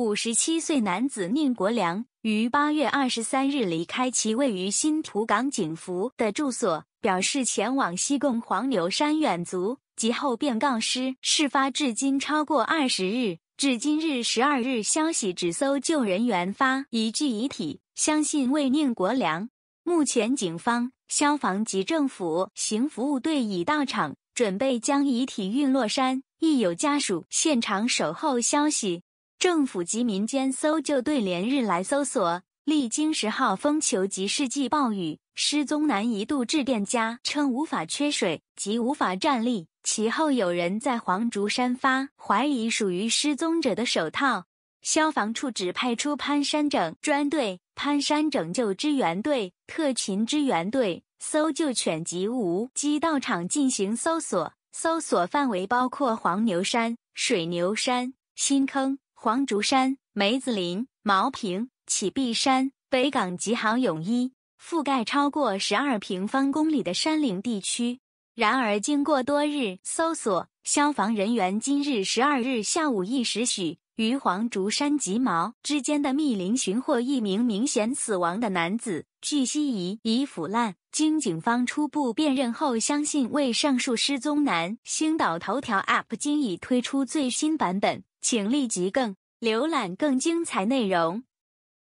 五十七岁男子宁国良于八月二十三日离开其位于新土港警服的住所，表示前往西贡黄牛山远足，及后便告尸。事发至今超过二十日，至今日十二日，消息只搜救人员发一具遗体，相信为宁国良。目前警方、消防及政府行服务队已到场，准备将遗体运落山。亦有家属现场守候消息。政府及民间搜救队连日来搜索，历经十号风球及世纪暴雨，失踪男一度致电家称无法缺水及无法站立。其后有人在黄竹山发怀疑属于失踪者的手套。消防处指派出攀山整专队、攀山拯救支援队、特勤支援队、搜救犬及无机到场进行搜索，搜索范围包括黄牛山、水牛山、新坑。黄竹山、梅子林、茅坪、启碧山、北港及好泳衣，覆盖超过十二平方公里的山林地区。然而，经过多日搜索，消防人员今日十二日下午一时许，于黄竹山及茅之间的密林寻获一名明显死亡的男子，据悉已已腐烂。经警方初步辨认后，相信为上述失踪男。星岛头条 App 今已推出最新版本。请立即更浏览更精彩内容。